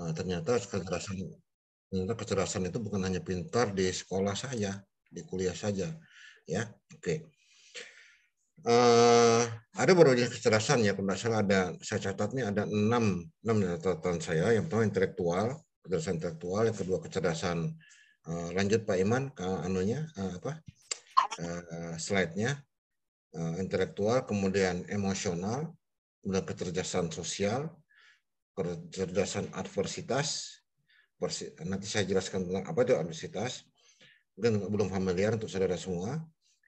Nah, ternyata kecerdasan ternyata kecerdasan itu bukan hanya pintar di sekolah saja, di kuliah saja, ya. Oke. Okay. Uh, eh, ada berbagai kecerdasan ya, kalau salah ada saya catat catatnya ada enam enam catatan saya. Yang pertama intelektual, kecerdasan intelektual, yang kedua kecerdasan uh, eh, lanjut Pak Iman anunya uh, apa? Uh, slide-nya uh, intelektual, kemudian emosional, kemudian kecerdasan sosial, kecerdasan adversitas. nanti saya jelaskan tentang apa itu adversitas. Mungkin belum familiar untuk saudara semua.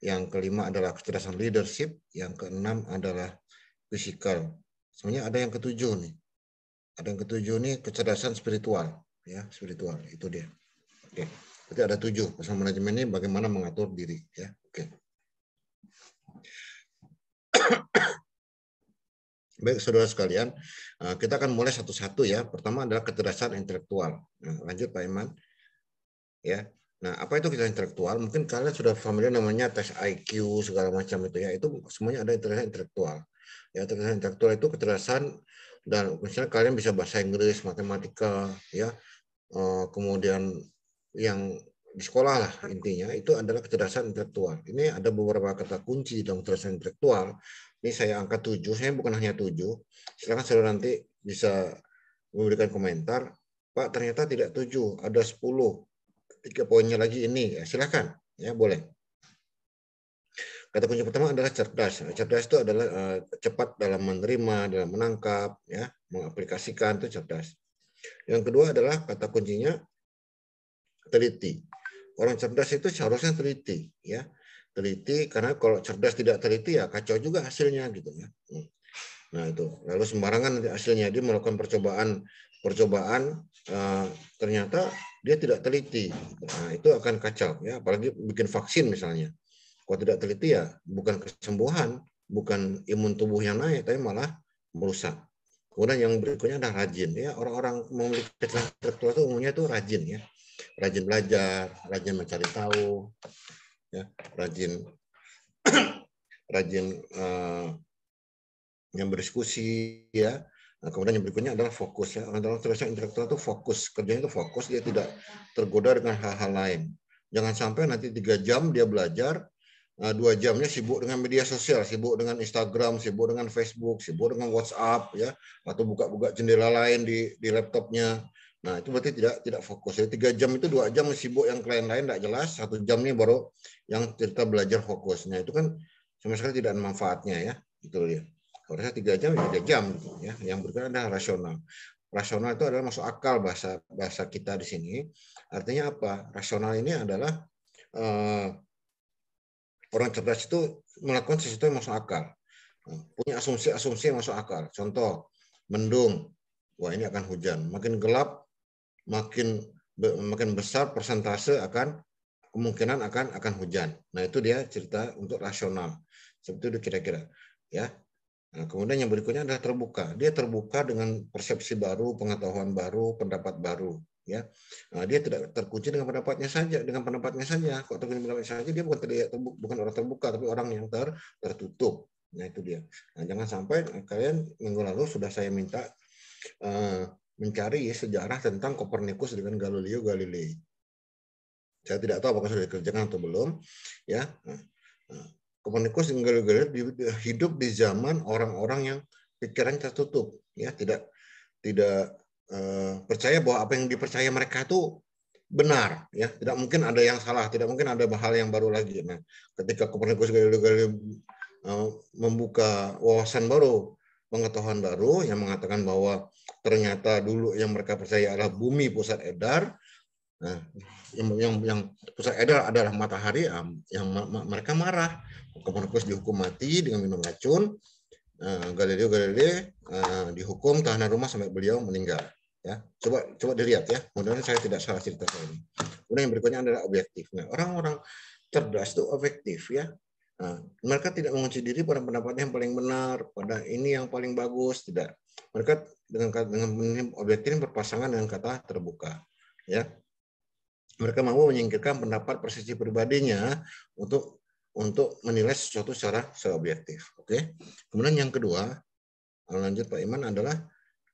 Yang kelima adalah kecerdasan leadership. Yang keenam adalah fisikal. Sebenarnya ada yang ketujuh nih. Ada yang ketujuh nih kecerdasan spiritual. Ya, spiritual itu dia. Oke. Jadi ada tujuh. pasal manajemen ini bagaimana mengatur diri. Ya, oke. Baik saudara sekalian, eh, kita akan mulai satu-satu ya. Pertama adalah kecerdasan intelektual. Nah, lanjut Pak Iman. Ya. Nah, apa itu kecerdasan intelektual? Mungkin kalian sudah familiar namanya tes IQ segala macam itu ya. Itu semuanya ada kecerdasan intelektual. Ya, kecerdasan intelektual itu kecerdasan dan misalnya kalian bisa bahasa Inggris, matematika, ya. Eh, kemudian yang di sekolah lah intinya itu adalah kecerdasan intelektual. Ini ada beberapa kata kunci dalam kecerdasan intelektual. Ini saya angkat tujuh, saya bukan hanya tujuh. Silakan saudara nanti bisa memberikan komentar. Pak ternyata tidak tujuh, ada sepuluh. Tiga poinnya lagi ini, ya, silakan ya boleh. Kata kunci pertama adalah cerdas. Nah, cerdas itu adalah eh, cepat dalam menerima, dalam menangkap, ya, mengaplikasikan itu cerdas. Yang kedua adalah kata kuncinya teliti Orang cerdas itu seharusnya teliti, ya. Teliti karena kalau cerdas tidak teliti ya kacau juga hasilnya gitu ya. Hmm. Nah itu lalu sembarangan nanti hasilnya dia melakukan percobaan percobaan eh, ternyata dia tidak teliti. Nah itu akan kacau ya apalagi bikin vaksin misalnya. Kalau tidak teliti ya bukan kesembuhan, bukan imun tubuh yang naik tapi malah merusak. Kemudian yang berikutnya adalah rajin ya orang-orang memiliki kecerdasan tertua itu umumnya itu rajin ya rajin belajar, rajin mencari tahu, ya, rajin rajin uh, eh, yang berdiskusi ya. Nah, kemudian yang berikutnya adalah fokus ya. Orang dalam intelektual itu fokus, kerjanya itu fokus, dia tidak tergoda dengan hal-hal lain. Jangan sampai nanti tiga jam dia belajar, eh, dua jamnya sibuk dengan media sosial, sibuk dengan Instagram, sibuk dengan Facebook, sibuk dengan WhatsApp ya, atau buka-buka jendela lain di di laptopnya Nah itu berarti tidak tidak fokus. Jadi tiga jam itu dua jam sibuk yang klien lain tidak jelas, satu jam ini baru yang cerita belajar fokusnya itu kan sama sekali tidak ada manfaatnya ya, gitu ya. saya tiga jam ya tiga jam gitu ya. Yang berikutnya adalah rasional. Rasional itu adalah masuk akal bahasa bahasa kita di sini. Artinya apa? Rasional ini adalah eh, orang cerdas itu melakukan sesuatu yang masuk akal. Punya asumsi-asumsi yang masuk akal. Contoh, mendung, wah ini akan hujan. Makin gelap, makin makin besar persentase akan kemungkinan akan akan hujan. Nah itu dia cerita untuk rasional seperti itu kira-kira ya. Nah, kemudian yang berikutnya adalah terbuka. Dia terbuka dengan persepsi baru, pengetahuan baru, pendapat baru ya. Nah, dia tidak terkunci dengan pendapatnya saja, dengan pendapatnya saja. kok terkunci pendapatnya saja dia bukan terbuka, bukan orang terbuka tapi orang yang ter, tertutup. Nah itu dia. Nah, jangan sampai kalian minggu lalu sudah saya minta uh, mencari sejarah tentang Kopernikus dengan Galileo Galilei. Saya tidak tahu apakah sudah dikerjakan atau belum. Ya, Kopernikus nah, nah, dengan Galileo Galilei hidup di zaman orang-orang yang pikiran tertutup, ya tidak tidak uh, percaya bahwa apa yang dipercaya mereka itu benar, ya tidak mungkin ada yang salah, tidak mungkin ada hal yang baru lagi. Nah, ketika Kopernikus Galileo Galilei eh, membuka wawasan baru pengetahuan baru yang mengatakan bahwa ternyata dulu yang mereka percaya adalah bumi pusat edar. Nah, yang, yang, yang pusat edar adalah matahari, yang ma ma mereka marah. Kopernikus dihukum mati dengan minum racun. Uh, Galileo Galilei uh, dihukum tahanan rumah sampai beliau meninggal. Ya, coba coba dilihat ya. Mudah-mudahan saya tidak salah cerita ini. Kemudian yang berikutnya adalah objektif. Nah, orang-orang cerdas itu objektif ya. Nah, mereka tidak mengunci diri pada pendapatnya yang paling benar, pada ini yang paling bagus, tidak. Mereka dengan dengan objektif berpasangan dengan kata terbuka, ya. Mereka mau menyingkirkan pendapat persepsi pribadinya untuk untuk menilai sesuatu secara seobjektif, oke. Kemudian yang kedua, lanjut Pak Iman adalah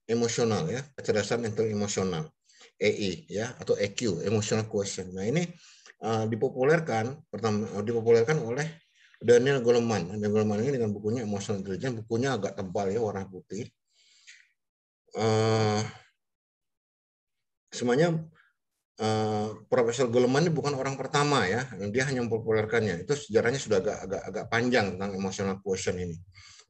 emosional ya, kecerdasan intel emosional, EI ya atau EQ, emotional quotient. Nah, ini uh, dipopulerkan pertama dipopulerkan oleh Daniel Goleman. Daniel Goleman ini dengan bukunya Emotional Intelligence, bukunya agak tebal ya, warna putih. Uh, eh, semuanya uh, eh, Profesor Goleman ini bukan orang pertama ya, dia hanya mempopulerkannya. Itu sejarahnya sudah agak agak, agak panjang tentang emotional quotient ini.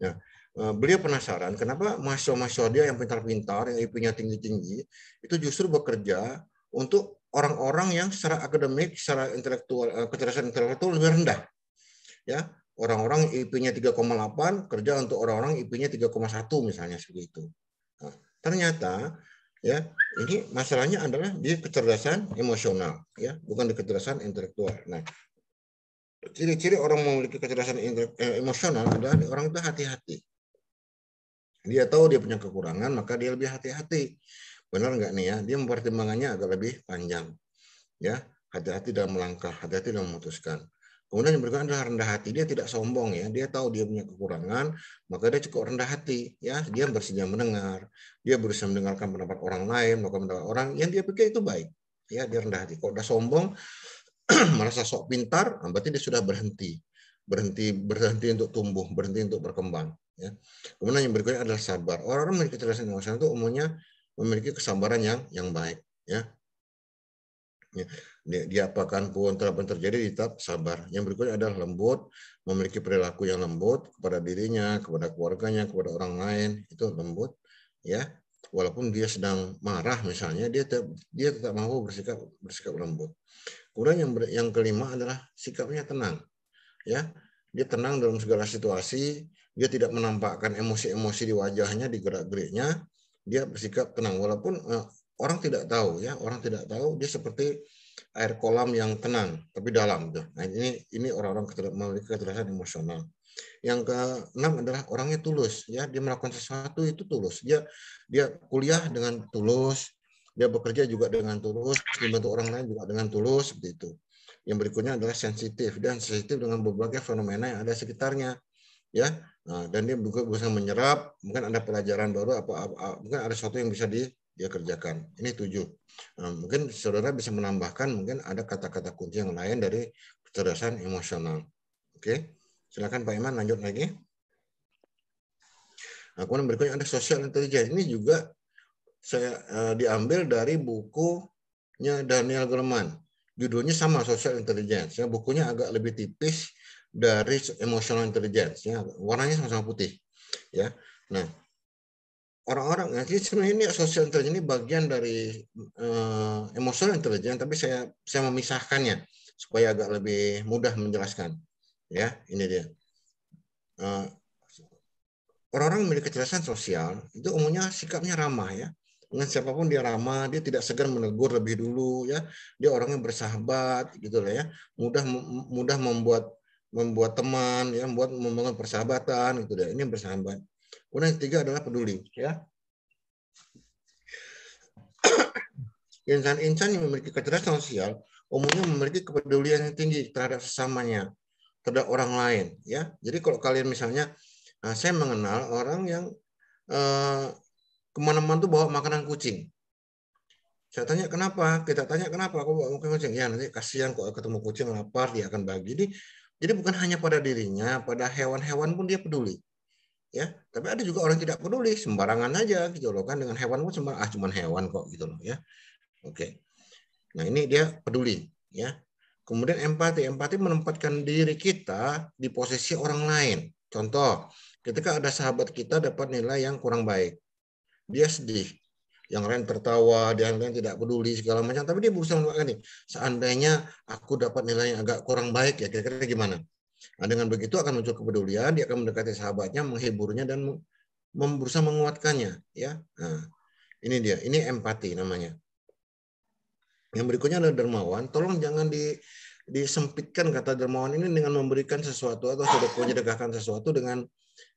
Ya. beliau penasaran kenapa mahasiswa-mahasiswa dia yang pintar-pintar, yang IP-nya tinggi-tinggi, itu justru bekerja untuk orang-orang yang secara akademik, secara intelektual, kecerdasan intelektual lebih rendah ya orang-orang IP-nya 3,8 kerja untuk orang-orang IP-nya 3,1 misalnya seperti itu. Nah, ternyata ya ini masalahnya adalah di kecerdasan emosional ya bukan di kecerdasan intelektual. Nah ciri-ciri orang memiliki kecerdasan eh, emosional adalah orang itu hati-hati. Dia tahu dia punya kekurangan maka dia lebih hati-hati. Benar nggak nih ya? Dia mempertimbangannya agak lebih panjang. Ya, hati-hati dalam melangkah, hati-hati dalam memutuskan. Kemudian yang berikutnya adalah rendah hati. Dia tidak sombong ya. Dia tahu dia punya kekurangan, maka dia cukup rendah hati ya. Dia bersedia mendengar. Dia berusaha mendengarkan pendapat orang lain, maka pendapat orang yang dia pikir itu baik. Ya, dia rendah hati. Kalau udah sombong, merasa sok pintar, ah, berarti dia sudah berhenti. Berhenti berhenti untuk tumbuh, berhenti untuk berkembang. Ya. Kemudian yang berikutnya adalah sabar. Orang-orang memiliki kecerdasan emosional itu umumnya memiliki kesabaran yang yang baik. Ya, Ya, apakan pun terapun terjadi tetap sabar. Yang berikutnya adalah lembut, memiliki perilaku yang lembut kepada dirinya, kepada keluarganya, kepada orang lain itu lembut, ya. Walaupun dia sedang marah misalnya, dia tetap, dia tetap mampu bersikap bersikap lembut. Kemudian yang ber, yang kelima adalah sikapnya tenang, ya. Dia tenang dalam segala situasi, dia tidak menampakkan emosi-emosi di wajahnya, di gerak-geriknya, dia bersikap tenang walaupun eh, orang tidak tahu ya orang tidak tahu dia seperti air kolam yang tenang tapi dalam tuh gitu. nah ini ini orang-orang memiliki kecerdasan emosional yang keenam adalah orangnya tulus ya dia melakukan sesuatu itu tulus dia dia kuliah dengan tulus dia bekerja juga dengan tulus membantu orang lain juga dengan tulus seperti itu yang berikutnya adalah sensitif dan sensitif dengan berbagai fenomena yang ada sekitarnya ya nah, dan dia juga bisa menyerap mungkin ada pelajaran baru apa, apa, apa mungkin ada sesuatu yang bisa di dia kerjakan. Ini tujuh. Nah, mungkin saudara bisa menambahkan mungkin ada kata-kata kunci yang lain dari kecerdasan emosional. Oke, silakan Pak Iman lanjut lagi. Nah, kemudian berikutnya ada social intelligence. Ini juga saya eh, diambil dari bukunya Daniel Goleman. Judulnya sama social intelligence. Ya, bukunya agak lebih tipis dari emotional intelligence. Ya, warnanya sama-sama putih. Ya, nah orang-orang ya sebenarnya ini social intelligence ini bagian dari uh, emotional intelligence tapi saya saya memisahkannya supaya agak lebih mudah menjelaskan ya ini dia orang eh, orang-orang memiliki kecerdasan sosial itu umumnya sikapnya ramah ya dengan siapapun dia ramah dia tidak segan menegur lebih dulu ya dia orangnya bersahabat gitu lah ya mudah mudah membuat membuat teman ya membuat membangun persahabatan gitu deh ya. ini bersahabat Kemudian yang ketiga adalah peduli. Ya. Insan-insan yang memiliki kecerdasan sosial umumnya memiliki kepedulian yang tinggi terhadap sesamanya, terhadap orang lain. Ya, jadi kalau kalian misalnya, nah, saya mengenal orang yang eh, kemana-mana tuh bawa makanan kucing. Saya tanya kenapa, kita tanya kenapa aku bawa makanan kucing. Ya nanti kasihan kok ketemu kucing lapar dia akan bagi. Jadi, jadi bukan hanya pada dirinya, pada hewan-hewan pun dia peduli ya tapi ada juga orang yang tidak peduli sembarangan aja gitu loh kan dengan hewan pun sembarang ah cuman hewan kok gitu loh ya oke nah ini dia peduli ya kemudian empati empati menempatkan diri kita di posisi orang lain contoh ketika ada sahabat kita dapat nilai yang kurang baik dia sedih yang lain tertawa, yang lain tidak peduli segala macam. Tapi dia berusaha mengatakan nih, seandainya aku dapat nilai yang agak kurang baik ya, kira-kira gimana? Nah, dengan begitu akan muncul kepedulian, dia akan mendekati sahabatnya, menghiburnya dan berusaha menguatkannya, ya. Nah, ini dia, ini empati namanya. Yang berikutnya adalah dermawan. Tolong jangan di disempitkan kata dermawan ini dengan memberikan sesuatu atau menyedekahkan sesuatu dengan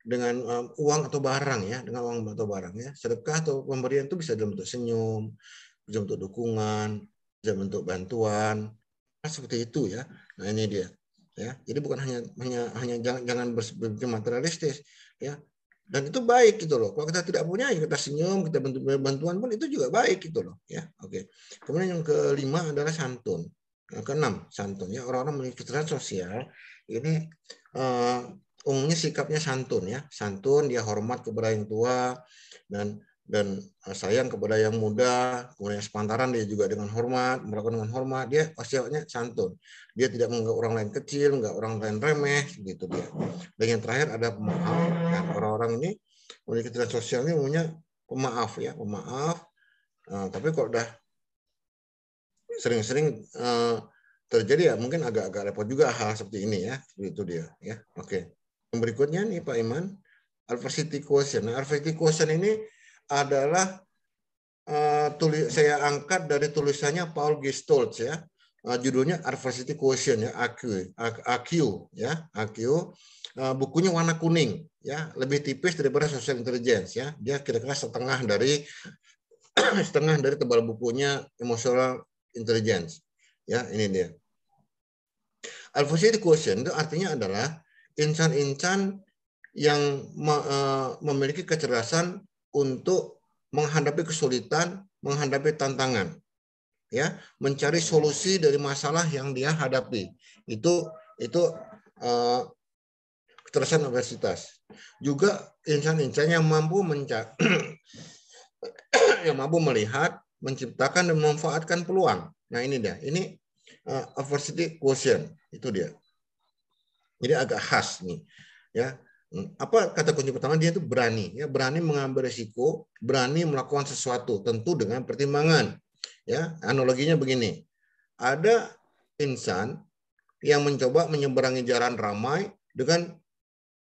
dengan um, uang atau barang ya, dengan uang atau barang ya. Sedekah atau pemberian itu bisa dalam bentuk senyum, bisa bentuk dukungan, bisa bentuk bantuan. Nah, seperti itu ya. Nah, ini dia ya jadi bukan hanya hanya hanya jangan, jangan berpikir materialistis ya dan itu baik gitu loh kalau kita tidak punya ya kita senyum kita bantu bantuan pun itu juga baik gitu loh ya oke kemudian yang kelima adalah santun yang keenam santun ya orang-orang memiliki kecerdasan sosial ini uh, umumnya sikapnya santun ya santun dia hormat kepada yang tua dan dan eh, sayang kepada yang muda, kemudian yang sepantaran dia juga dengan hormat, melakukan dengan hormat, dia sifatnya santun. Dia tidak menganggap orang lain kecil, enggak orang lain remeh, gitu dia. Dan yang terakhir ada pemaaf. Nah, orang-orang ini memiliki kita sosial ini punya pemaaf ya, pemaaf. Nah, tapi kok udah sering-sering eh, terjadi ya mungkin agak-agak repot juga hal seperti ini ya, itu dia ya. Oke. Yang berikutnya nih Pak Iman, adversity question. Nah, adversity question ini adalah uh, eh, tulis, saya angkat dari tulisannya Paul Gistolz ya. Uh, judulnya Adversity Quotient ya, AQ, AQ ya, AQ. Uh, eh, bukunya warna kuning ya, lebih tipis daripada Social Intelligence ya. Dia kira-kira setengah dari setengah dari tebal bukunya Emotional Intelligence. Ya, ini dia. Adversity Quotient itu artinya adalah insan-insan yang memiliki kecerdasan untuk menghadapi kesulitan, menghadapi tantangan. Ya, mencari solusi dari masalah yang dia hadapi. Itu itu eh, kecerdasan universitas. Juga insan-insan yang mampu yang mampu melihat, menciptakan dan memanfaatkan peluang. Nah, ini dia. Ini uh, adversity quotient. Itu dia. Jadi agak khas nih. Ya, apa kata kunci pertama dia itu berani ya berani mengambil risiko berani melakukan sesuatu tentu dengan pertimbangan ya analoginya begini ada insan yang mencoba menyeberangi jalan ramai dengan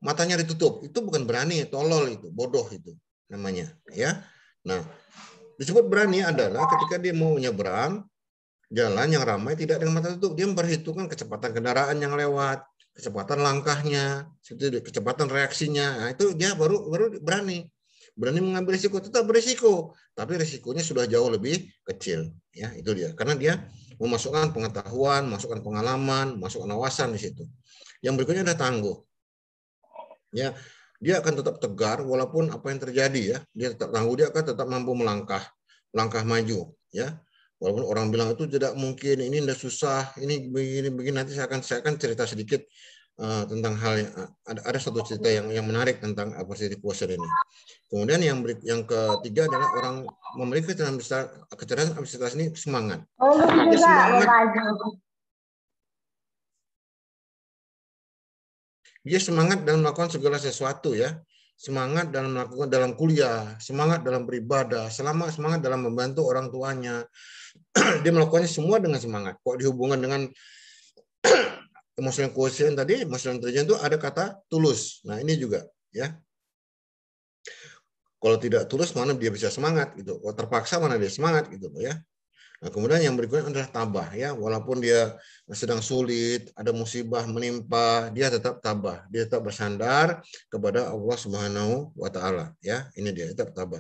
matanya ditutup itu bukan berani tolol itu bodoh itu namanya ya nah disebut berani adalah ketika dia mau menyeberang jalan yang ramai tidak dengan mata tutup dia memperhitungkan kecepatan kendaraan yang lewat kecepatan langkahnya, kecepatan reaksinya. Nah, itu dia baru baru berani. Berani mengambil risiko, tetap berisiko, tapi risikonya sudah jauh lebih kecil. Ya, itu dia. Karena dia memasukkan pengetahuan, masukkan pengalaman, masukkan wawasan di situ. Yang berikutnya ada tangguh. Ya, dia akan tetap tegar walaupun apa yang terjadi ya. Dia tetap tangguh, dia akan tetap mampu melangkah, langkah maju, ya walaupun orang bilang itu tidak mungkin ini tidak susah ini begini begini nanti saya akan saya akan cerita sedikit uh, tentang hal yang ada ada satu cerita yang yang menarik tentang aversi posture ini kemudian yang ber, yang ketiga adalah orang memiliki kecerdasan besar kecerdasan ini semangat oh, juga, semangat dia semangat dalam melakukan segala sesuatu ya semangat dalam melakukan dalam kuliah, semangat dalam beribadah, selama semangat dalam membantu orang tuanya, dia melakukannya semua dengan semangat. Kok dihubungkan dengan emosional quotient tadi, emosional intelligence itu ada kata tulus. Nah, ini juga ya. Kalau tidak tulus mana dia bisa semangat gitu. Kalau terpaksa mana dia semangat gitu ya. Nah, kemudian yang berikutnya adalah tabah ya, walaupun dia sedang sulit, ada musibah menimpa, dia tetap tabah, dia tetap bersandar kepada Allah Subhanahu wa taala ya. Ini dia tetap tabah.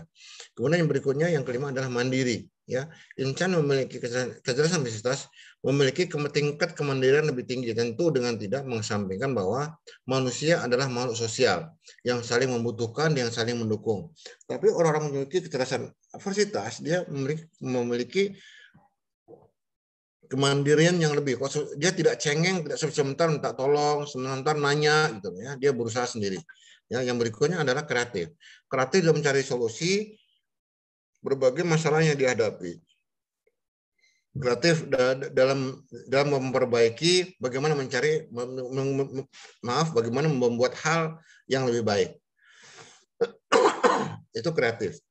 Kemudian yang berikutnya yang kelima adalah mandiri ya. Insan memiliki kecerdasan bisitas, memiliki tingkat kemandirian lebih tinggi tentu dengan tidak mengesampingkan bahwa manusia adalah makhluk sosial yang saling membutuhkan, yang saling mendukung. Tapi orang-orang memiliki kecerdasan versitas dia memiliki, memiliki kemandirian yang lebih. Dia tidak cengeng, tidak sebentar minta tolong, sebentar nanya gitu ya. Dia berusaha sendiri. Ya, yang berikutnya adalah kreatif. Kreatif dalam mencari solusi berbagai masalah yang dihadapi. Kreatif dalam dalam memperbaiki bagaimana mencari maaf bagaimana membuat hal yang lebih baik. Itu kreatif.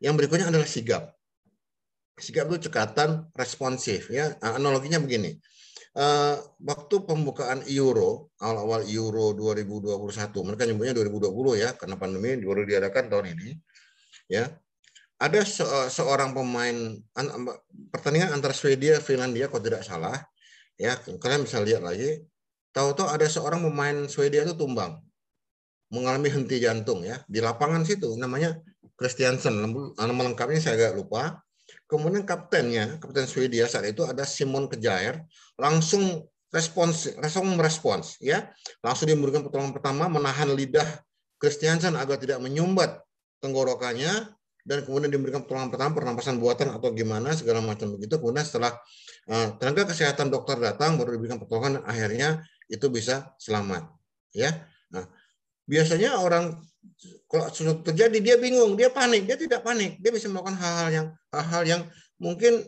Yang berikutnya adalah sigap sikap itu cekatan responsif ya analoginya begini e, waktu pembukaan euro awal-awal euro 2021 mereka nyebutnya 2020 ya karena pandemi baru diadakan tahun ini ya ada e, seorang pemain pertandingan antara Swedia Finlandia kalau tidak salah ya kalian bisa lihat lagi tahu-tahu ada seorang pemain Swedia itu tumbang mengalami henti jantung ya di lapangan situ namanya Christiansen nama lengkapnya saya agak lupa Kemudian kaptennya, kapten Swedia saat itu ada Simon Kejair, langsung respons, langsung merespons, ya, langsung diberikan pertolongan pertama, menahan lidah Kristiansen agar tidak menyumbat tenggorokannya, dan kemudian diberikan pertolongan pertama, pernapasan buatan atau gimana segala macam begitu. Kemudian setelah eh, tenaga kesehatan dokter datang, baru diberikan pertolongan, akhirnya itu bisa selamat, ya. Nah, biasanya orang kalau sesuatu terjadi dia bingung, dia panik, dia tidak panik, dia bisa melakukan hal-hal yang hal-hal yang mungkin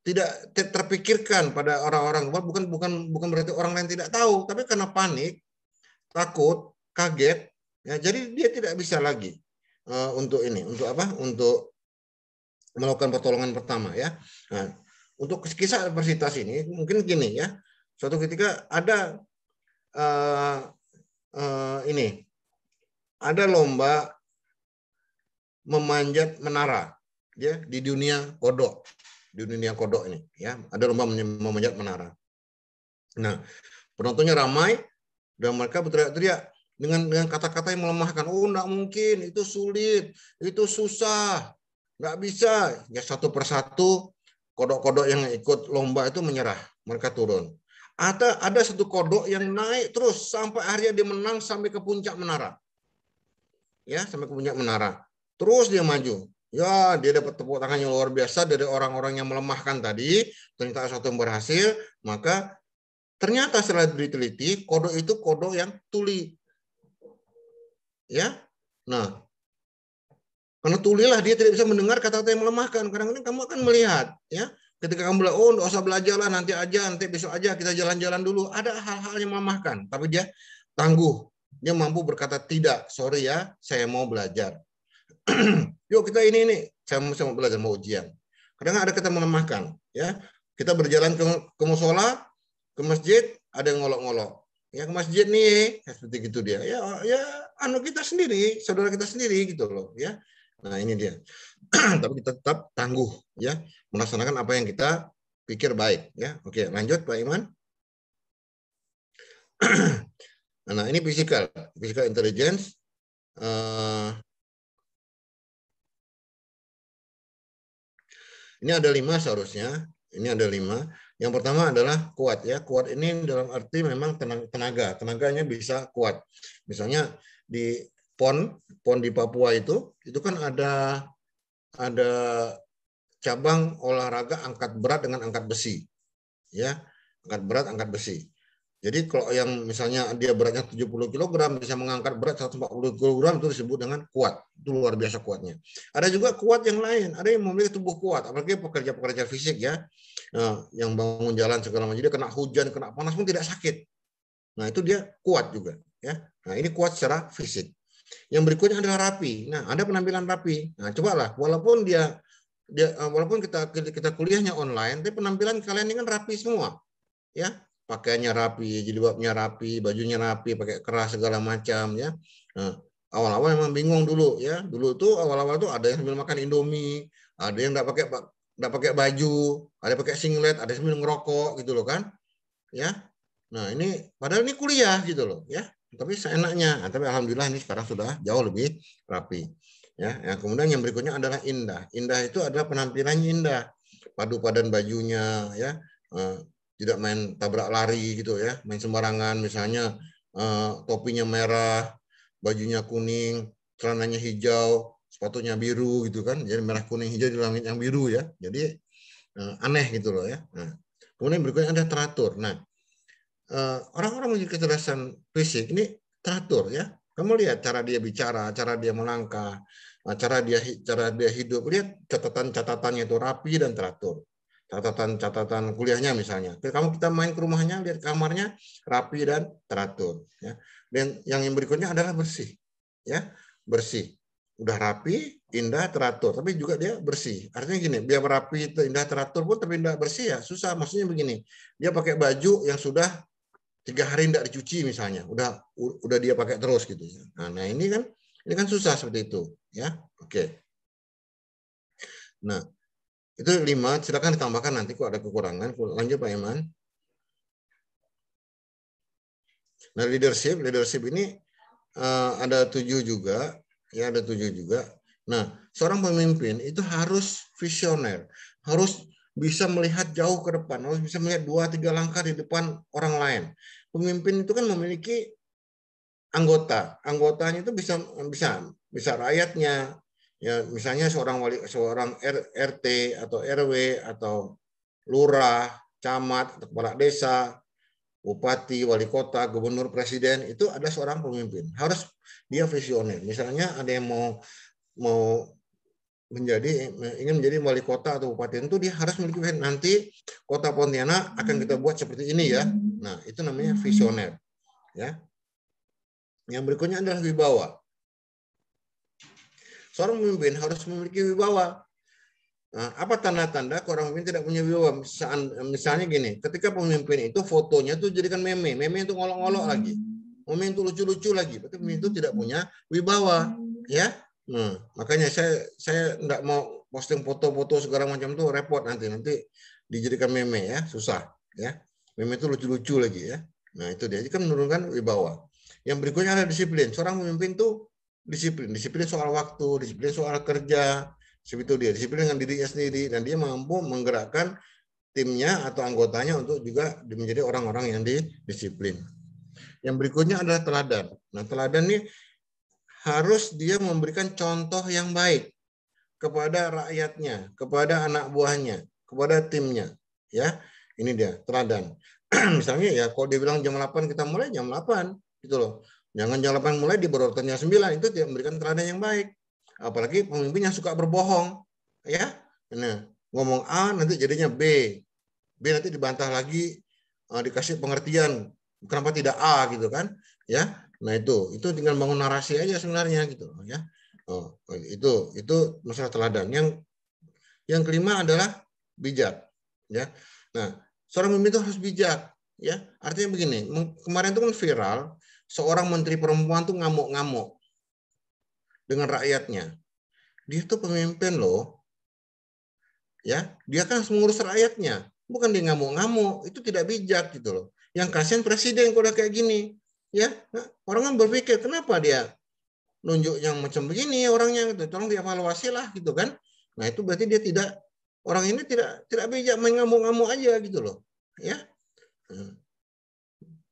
tidak terpikirkan pada orang-orang luar bukan bukan bukan berarti orang lain tidak tahu tapi karena panik takut kaget ya jadi dia tidak bisa lagi uh, untuk ini untuk apa untuk melakukan pertolongan pertama ya nah, untuk kisah universitas ini mungkin gini ya suatu ketika ada uh, uh, ini ada lomba memanjat menara ya di dunia kodok di dunia kodok ini ya ada lomba memanjat menara nah penontonnya ramai dan mereka berteriak-teriak dengan dengan kata-kata yang melemahkan oh nggak mungkin itu sulit itu susah nggak bisa ya satu persatu kodok-kodok yang ikut lomba itu menyerah mereka turun ada ada satu kodok yang naik terus sampai akhirnya dia menang sampai ke puncak menara ya sampai ke puncak menara. Terus dia maju. Ya, dia dapat tepuk tangan yang luar biasa dari orang-orang yang melemahkan tadi. Ternyata sesuatu yang berhasil, maka ternyata setelah diteliti, kodok itu kodok yang tuli. Ya, nah karena tulilah dia tidak bisa mendengar kata-kata yang melemahkan. Kadang-kadang kamu akan melihat, ya, ketika kamu bilang, oh, nggak usah belajar lah, nanti aja, nanti besok aja kita jalan-jalan dulu. Ada hal-hal yang melemahkan, tapi dia tangguh, dia mampu berkata tidak, sorry ya, saya mau belajar. Yuk kita ini ini, saya mau, saya mau belajar mau ujian. Kadang ada kita melemahkan, ya. Kita berjalan ke, ke musola, ke masjid, ada yang ngolok-ngolok. Ya ke masjid nih, ya, seperti gitu dia. Ya, ya anu kita sendiri, saudara kita sendiri gitu loh, ya. Nah ini dia. Tapi kita tetap tangguh, ya, melaksanakan apa yang kita pikir baik, ya. Oke, lanjut Pak Iman Nah, ini physical, physical intelligence. Uh, ini ada lima seharusnya. Ini ada lima. Yang pertama adalah kuat ya. Kuat ini dalam arti memang tenaga, tenaganya bisa kuat. Misalnya di PON, PON di Papua itu, itu kan ada ada cabang olahraga angkat berat dengan angkat besi. Ya, angkat berat, angkat besi. Jadi kalau yang misalnya dia beratnya 70 kg bisa mengangkat berat 140 kg itu disebut dengan kuat. Itu luar biasa kuatnya. Ada juga kuat yang lain, ada yang memiliki tubuh kuat, apalagi pekerja-pekerja fisik ya. Nah, yang bangun jalan segala macam. Dia kena hujan, kena panas pun tidak sakit. Nah, itu dia kuat juga ya. Nah, ini kuat secara fisik. Yang berikutnya adalah rapi. Nah, ada penampilan rapi. Nah, cobalah walaupun dia dia eh, walaupun kita kita kuliahnya online, tapi penampilan kalian ini kan rapi semua. Ya, pakaiannya rapi, jilbabnya rapi, bajunya rapi, pakai keras segala macam ya. Nah, awal-awal memang bingung dulu ya. Dulu tuh awal-awal tuh ada yang sambil makan Indomie, ada yang nggak pakai nggak pakai baju, ada pakai singlet, ada sambil ngerokok gitu loh kan. Ya. Nah, ini padahal ini kuliah gitu loh ya. Tapi seenaknya. Nah, tapi alhamdulillah ini sekarang sudah jauh lebih rapi. Ya, ya, kemudian yang berikutnya adalah indah. Indah itu adalah penampilannya indah, padu padan bajunya, ya, eh, tidak main tabrak lari gitu ya, main sembarangan misalnya uh, topinya merah, bajunya kuning, celananya hijau, sepatunya biru gitu kan. Jadi merah kuning hijau di langit yang biru ya. Jadi uh, aneh gitu loh ya. Nah, kemudian berikutnya ada teratur. Nah, eh, orang-orang uh, memiliki kecerdasan fisik ini teratur ya. Kamu lihat cara dia bicara, cara dia melangkah, cara dia cara dia hidup. Lihat catatan-catatannya itu rapi dan teratur catatan-catatan kuliahnya misalnya. Kamu kita main ke rumahnya, lihat kamarnya rapi dan teratur. Ya. Dan yang berikutnya adalah bersih, ya bersih. Udah rapi, indah, teratur, tapi juga dia bersih. Artinya gini, biar rapi, indah, teratur pun tapi indah bersih ya susah. Maksudnya begini, dia pakai baju yang sudah tiga hari tidak dicuci misalnya, udah udah dia pakai terus gitu. Ya. Nah, nah ini kan ini kan susah seperti itu, ya. Oke. Nah, itu lima, silakan ditambahkan nanti kok ada kekurangan. Lanjut Pak Iman. Nah leadership, leadership ini uh, ada tujuh juga, ya ada tujuh juga. Nah seorang pemimpin itu harus visioner, harus bisa melihat jauh ke depan, harus bisa melihat dua tiga langkah di depan orang lain. Pemimpin itu kan memiliki anggota, anggotanya itu bisa bisa bisa rakyatnya, ya misalnya seorang wali seorang RT atau RW atau lurah, camat, atau kepala desa, bupati, wali kota, gubernur, presiden itu ada seorang pemimpin. Harus dia visioner. Misalnya ada yang mau mau menjadi ingin menjadi wali kota atau bupati itu dia harus memiliki nanti kota Pontianak akan kita buat seperti ini ya. Nah, itu namanya visioner. Ya. Yang berikutnya adalah wibawa. Seorang pemimpin harus memiliki wibawa. Nah, apa tanda-tanda orang pemimpin tidak punya wibawa? Misalnya gini, ketika pemimpin itu fotonya itu jadikan meme, meme itu ngolok-ngolok hmm. lagi, meme itu lucu-lucu lagi, berarti pemimpin itu tidak punya wibawa, hmm. ya. Hmm. makanya saya saya tidak mau posting foto-foto segala macam itu repot nanti nanti dijadikan meme ya susah ya meme itu lucu-lucu lagi ya nah itu dia jadi kan menurunkan wibawa yang berikutnya adalah disiplin seorang pemimpin tuh disiplin. Disiplin soal waktu, disiplin soal kerja, seperti dia disiplin dengan dirinya sendiri dan dia mampu menggerakkan timnya atau anggotanya untuk juga menjadi orang-orang yang disiplin. Yang berikutnya adalah teladan. Nah, teladan ini harus dia memberikan contoh yang baik kepada rakyatnya, kepada anak buahnya, kepada timnya, ya. Ini dia teladan. Misalnya ya kalau dibilang jam 8 kita mulai jam 8 gitu loh. Jangan yang mulai di berurutan sembilan itu tidak memberikan teladan yang baik. Apalagi pemimpin yang suka berbohong, ya. Nah, ngomong A nanti jadinya B. B nanti dibantah lagi eh, dikasih pengertian kenapa tidak A gitu kan, ya. Nah, itu itu tinggal bangun narasi aja sebenarnya gitu, ya. Oh, itu itu masalah teladan. Yang yang kelima adalah bijak, ya. Nah, seorang pemimpin itu harus bijak, ya. Artinya begini, kemarin itu kan viral seorang menteri perempuan tuh ngamuk-ngamuk dengan rakyatnya. Dia tuh pemimpin loh. Ya, dia kan harus mengurus rakyatnya, bukan dia ngamuk-ngamuk. Itu tidak bijak gitu loh. Yang kasihan presiden kalau kayak gini. Ya, nah, orang kan berpikir kenapa dia nunjuk yang macam begini orangnya gitu. Tolong dievaluasi lah gitu kan. Nah, itu berarti dia tidak orang ini tidak tidak bijak mengamuk ngamuk aja gitu loh. Ya. Hmm.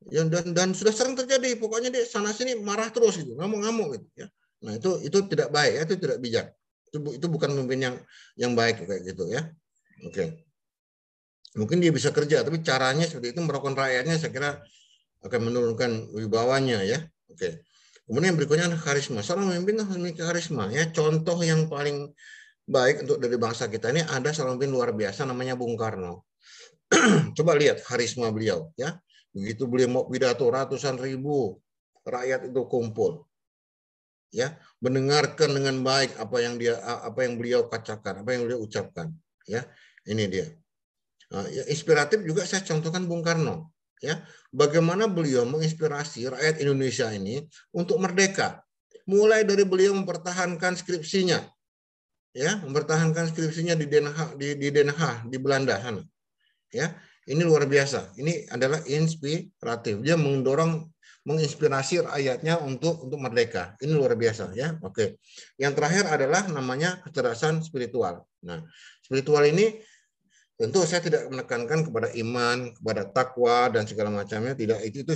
Ya dan dan sudah sering terjadi pokoknya di sana sini marah terus gitu ngamuk-ngamuk gitu ya nah itu itu tidak baik ya, itu tidak bijak itu itu bukan pemimpin yang yang baik kayak gitu ya oke mungkin dia bisa kerja tapi caranya seperti itu merokok rakyatnya saya kira akan menurunkan wibawanya ya oke kemudian yang berikutnya karisma seorang pemimpin harus memiliki karisma ya contoh yang paling baik untuk dari bangsa kita ini ada seorang pemimpin luar biasa namanya Bung Karno coba lihat karisma beliau ya Begitu beliau mau pidato ratusan ribu rakyat itu kumpul. Ya, mendengarkan dengan baik apa yang dia apa yang beliau katakan, apa yang beliau ucapkan, ya. Ini dia. Ah, ya, inspiratif juga saya contohkan Bung Karno, ya. Bagaimana beliau menginspirasi rakyat Indonesia ini untuk merdeka. Mulai dari beliau mempertahankan skripsinya, ya mempertahankan skripsinya di Den Haag di, di Den Haag di Belanda sana ya ini luar biasa. Ini adalah inspiratif. Dia mendorong menginspirasi rakyatnya untuk untuk merdeka. Ini luar biasa ya. Oke. Yang terakhir adalah namanya kecerdasan spiritual. Nah, spiritual ini tentu saya tidak menekankan kepada iman, kepada takwa dan segala macamnya tidak itu itu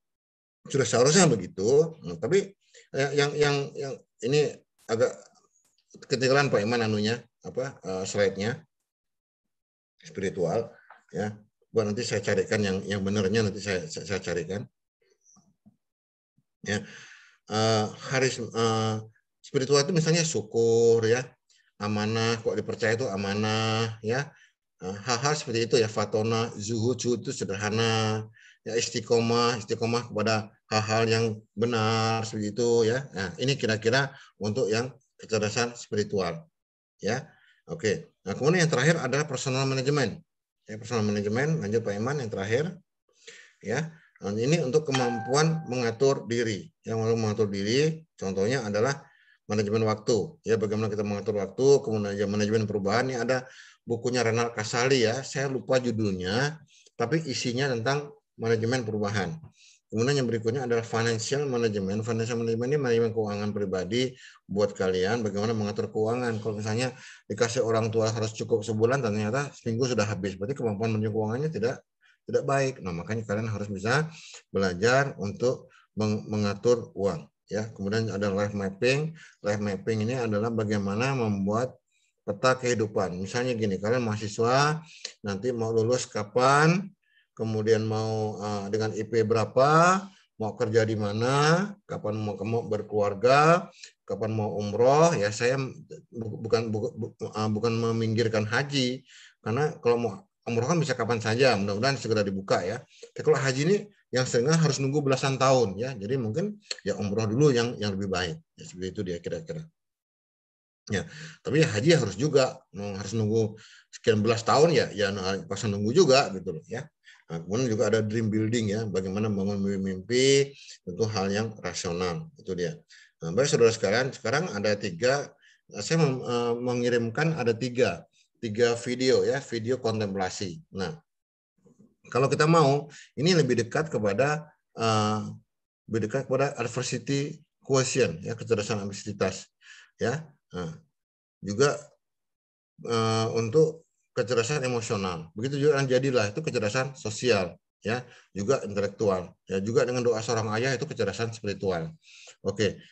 sudah seharusnya begitu. Nah, tapi ya, yang yang yang ini agak ketinggalan Pak Iman anunya apa uh, slide-nya spiritual ya buat nanti saya carikan yang yang benernya nanti saya saya, saya carikan ya uh, haris uh, spiritual itu misalnya syukur ya amanah kok dipercaya itu amanah ya eh, hal-hal uh, seperti itu ya fatona zuhud zuhud itu sederhana ya istiqomah istiqomah kepada hal-hal yang benar seperti itu ya nah, ini kira-kira untuk yang kecerdasan spiritual ya oke nah kemudian yang terakhir adalah personal management ya personal manajemen lanjut Pak Iman yang terakhir ya dan nah, ini untuk kemampuan mengatur diri yang mau mengatur diri contohnya adalah manajemen waktu ya bagaimana kita mengatur waktu kemudian manajemen perubahan ini ada bukunya Renal Kasali ya saya lupa judulnya tapi isinya tentang manajemen perubahan Kemudian yang berikutnya adalah financial management. Financial management ini manajemen keuangan pribadi buat kalian bagaimana mengatur keuangan. Kalau misalnya dikasih orang tua harus cukup sebulan ternyata seminggu sudah habis. Berarti kemampuan manajemen keuangannya tidak tidak baik. Nah, makanya kalian harus bisa belajar untuk meng mengatur uang ya. Kemudian ada life mapping. Life mapping ini adalah bagaimana membuat peta kehidupan. Misalnya gini, kalian mahasiswa nanti mau lulus kapan, kemudian mau uh, dengan IP berapa, mau kerja di mana, kapan mau kamu berkeluarga, kapan mau umroh, ya saya bukan bu, bu, uh, bukan meminggirkan haji karena kalau mau umroh kan bisa kapan saja, mudah-mudahan segera dibuka ya. Tapi kalau haji ini yang setengah harus nunggu belasan tahun ya, jadi mungkin ya umroh dulu yang yang lebih baik. Ya, seperti itu dia kira-kira. Ya, tapi ya haji harus juga harus nunggu sekian belas tahun ya, ya eh, pasang nunggu juga gitu loh ya. Nah, kemudian juga ada dream building ya, bagaimana membangun mimpi untuk itu hal yang rasional itu dia. Nah, baik saudara sekalian, sekarang ada tiga, eh, saya eh, mengirimkan ada tiga, tiga video ya, video kontemplasi. Nah, kalau kita mau, ini lebih dekat kepada uh, lebih dekat kepada adversity quotient ya kecerdasan ambisitas ya. Nah, juga uh, untuk kecerdasan emosional. Begitu juga yang jadilah itu kecerdasan sosial ya juga intelektual ya juga dengan doa seorang ayah itu kecerdasan spiritual oke